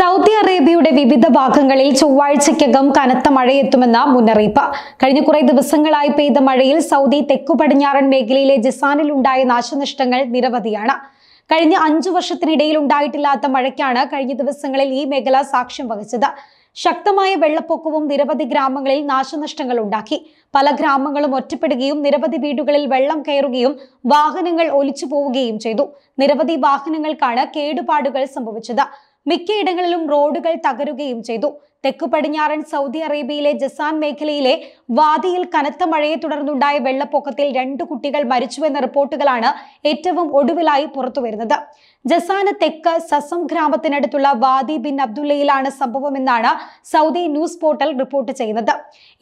Saudi അറേബ്യയുടെ വിവിധ ഭാഗങ്ങളിൽ ചൊവ്വാഴ്ചയ്ക്കകം കനത്ത മഴയെത്തുമെന്ന മുന്നറിയിപ്പ് കഴിഞ്ഞ കുറേ ദിവസങ്ങളായി പെയ്ത മഴയിൽ സൗദി തെക്കു പടിഞ്ഞാറൻ മേഖലയിലെ ജിസാനിൽ ഉണ്ടായ നാശനഷ്ടങ്ങൾ നിരവധിയാണ് കഴിഞ്ഞ അഞ്ചു വർഷത്തിനിടയിൽ ഉണ്ടായിട്ടില്ലാത്ത മഴയ്ക്കാണ് കഴിഞ്ഞ ദിവസങ്ങളിൽ ഈ മേഖല സാക്ഷ്യം വഹിച്ചത് ശക്തമായ വെള്ളപ്പൊക്കവും നിരവധി ഗ്രാമങ്ങളിൽ നാശനഷ്ടങ്ങൾ ഉണ്ടാക്കി പല ഗ്രാമങ്ങളും ഒറ്റപ്പെടുകയും നിരവധി വീടുകളിൽ വെള്ളം കയറുകയും വാഹനങ്ങൾ ഒലിച്ചു പോവുകയും ചെയ്തു നിരവധി വാഹനങ്ങൾക്കാണ് കേടുപാടുകൾ സംഭവിച്ചത് മിക്കയിടങ്ങളിലും റോഡുകൾ തകരുകയും ചെയ്തു തെക്കു പടിഞ്ഞാറൻ സൗദി അറേബ്യയിലെ ജസാൻ മേഖലയിലെ വാദിയിൽ കനത്ത മഴയെ തുടർന്നുണ്ടായ വെള്ളപ്പൊക്കത്തിൽ രണ്ട് കുട്ടികൾ മരിച്ചുവെന്ന റിപ്പോർട്ടുകളാണ് ഏറ്റവും ഒടുവിലായി പുറത്തുവരുന്നത് ജസാന് തെക്ക് സസം ഗ്രാമത്തിനടുത്തുള്ള വാദി ബിൻ അബ്ദുല്ലയിലാണ് സംഭവമെന്നാണ് സൗദി ന്യൂസ് പോർട്ടൽ റിപ്പോർട്ട് ചെയ്യുന്നത്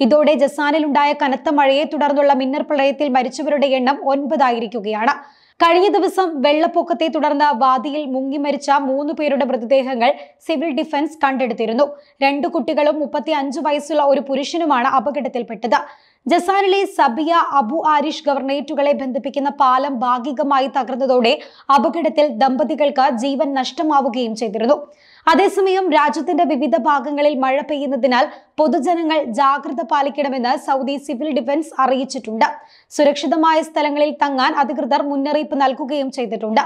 ഇതോടെ ജസാനിലുണ്ടായ കനത്ത മഴയെ തുടർന്നുള്ള മിന്നർ പ്രളയത്തിൽ മരിച്ചവരുടെ എണ്ണം ഒൻപതായിരിക്കുകയാണ് കഴിഞ്ഞ ദിവസം വെള്ളപ്പൊക്കത്തെ തുടർന്ന് വാദിയിൽ മുങ്ങി മരിച്ച മൂന്ന് പേരുടെ മൃതദേഹങ്ങൾ സിവിൽ ഡിഫൻസ് കണ്ടെടുത്തിരുന്നു രണ്ട് കുട്ടികളും മുപ്പത്തി വയസ്സുള്ള ഒരു പുരുഷനുമാണ് അപകടത്തിൽപ്പെട്ടത് ജസാനിലെ സബിയ അബു ആരിഷ് ഗവർണേറ്റുകളെ ബന്ധിപ്പിക്കുന്ന പാലം ഭാഗികമായി തകർന്നതോടെ അപകടത്തിൽ ദമ്പതികൾക്ക് ജീവൻ നഷ്ടമാവുകയും ചെയ്തിരുന്നു അതേസമയം രാജ്യത്തിന്റെ വിവിധ ഭാഗങ്ങളിൽ മഴ പെയ്യുന്നതിനാൽ പൊതുജനങ്ങൾ ജാഗ്രത പാലിക്കണമെന്ന് സൗദി സിവിൽ ഡിഫൻസ് അറിയിച്ചിട്ടുണ്ട് സുരക്ഷിതമായ സ്ഥലങ്ങളിൽ തങ്ങാൻ അധികൃതർ മുന്നറിയിപ്പ് നൽകുകയും ചെയ്തിട്ടുണ്ട്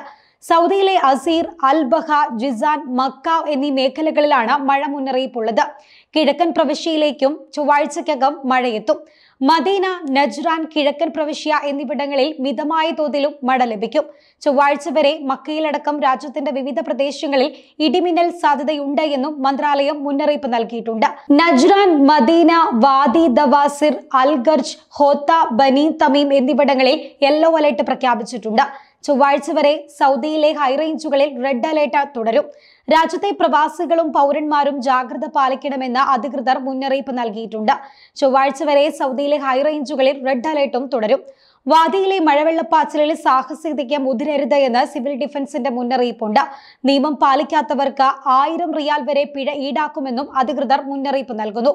സൗദിയിലെ അസീർ അൽബഹ ജിസാൻ മക്ക എന്നീ മേഖലകളിലാണ് മഴ മുന്നറിയിപ്പുള്ളത് കിഴക്കൻ പ്രവിശ്യയിലേക്കും ചൊവ്വാഴ്ചയ്ക്കകം മഴയെത്തും മദീന നജ്റാൻ കിഴക്കൻ പ്രവിശ്യ എന്നിവിടങ്ങളിൽ മിതമായ തോതിലും മഴ ലഭിക്കും ചൊവ്വാഴ്ച വരെ മക്കയിലടക്കം രാജ്യത്തിന്റെ വിവിധ പ്രദേശങ്ങളിൽ ഇടിമിന്നൽ സാധ്യതയുണ്ട് എന്നും മന്ത്രാലയം മുന്നറിയിപ്പ് നൽകിയിട്ടുണ്ട് നജ്റാൻ മദീന വാദി ദവാസിർ അൽഗർജ് ഹോത്ത ബനി തമീം എന്നിവിടങ്ങളിൽ യെല്ലോ അലർട്ട് പ്രഖ്യാപിച്ചിട്ടുണ്ട് ചൊവ്വാഴ്ച വരെ സൗദിയിലെ ഹൈറേഞ്ചുകളിൽ റെഡ് അലേർട്ട് തുടരും രാജ്യത്തെ പ്രവാസികളും പൗരന്മാരും ജാഗ്രത പാലിക്കണമെന്ന് അധികൃതർ മുന്നറിയിപ്പ് നൽകിയിട്ടുണ്ട് ചൊവ്വാഴ്ച വരെ സൗദിയിലെ ഹൈറേഞ്ചുകളിൽ റെഡ് അലേർട്ടും തുടരും വാദിയിലെ മഴവെള്ളപ്പാച്ചിലിൽ സാഹസികതയ്ക്ക് മുതിരരുത് എന്ന് സിവിൽ ഡിഫൻസിന്റെ മുന്നറിയിപ്പുണ്ട് നിയമം പാലിക്കാത്തവർക്ക് ആയിരം റിയാൽ വരെ പിഴ ഈടാക്കുമെന്നും അധികൃതർ മുന്നറിയിപ്പ് നൽകുന്നു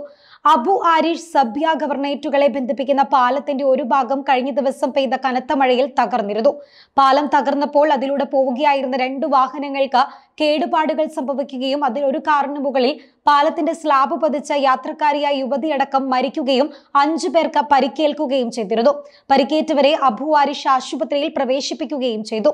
അബു ആരിഷ് സബ്യ ഗവർണേറ്റുകളെ ബന്ധിപ്പിക്കുന്ന പാലത്തിന്റെ ഒരു ഭാഗം കഴിഞ്ഞ ദിവസം പെയ്ത കനത്ത മഴയിൽ തകർന്നിരുന്നു പാലം തകർന്നപ്പോൾ അതിലൂടെ പോവുകയായിരുന്ന രണ്ടു വാഹനങ്ങൾക്ക് കേടുപാടുകൾ സംഭവിക്കുകയും അതിൽ ഒരു കാറിന് മുകളിൽ പാലത്തിന്റെ സ്ലാബ് പതിച്ച യാത്രക്കാരിയായ യുവതിയടക്കം മരിക്കുകയും അഞ്ചു പേർക്ക് പരിക്കേൽക്കുകയും ചെയ്തിരുന്നു പരിക്കേറ്റവരെ അബുവാരിഷ് ആശുപത്രിയിൽ പ്രവേശിപ്പിക്കുകയും ചെയ്തു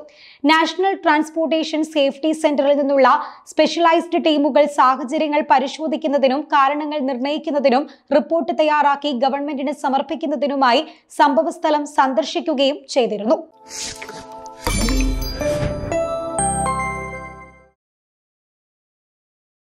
നാഷണൽ ട്രാൻസ്പോർട്ടേഷൻ സേഫ്റ്റി സെന്ററിൽ നിന്നുള്ള സ്പെഷ്യലൈസ്ഡ് ടീമുകൾ സാഹചര്യങ്ങൾ പരിശോധിക്കുന്നതിനും കാരണങ്ങൾ നിർണ്ണയിക്കുന്നതിനും റിപ്പോർട്ട് തയ്യാറാക്കി ഗവൺമെന്റിന് സമർപ്പിക്കുന്നതിനുമായി സംഭവസ്ഥലം സന്ദർശിക്കുകയും ചെയ്തിരുന്നു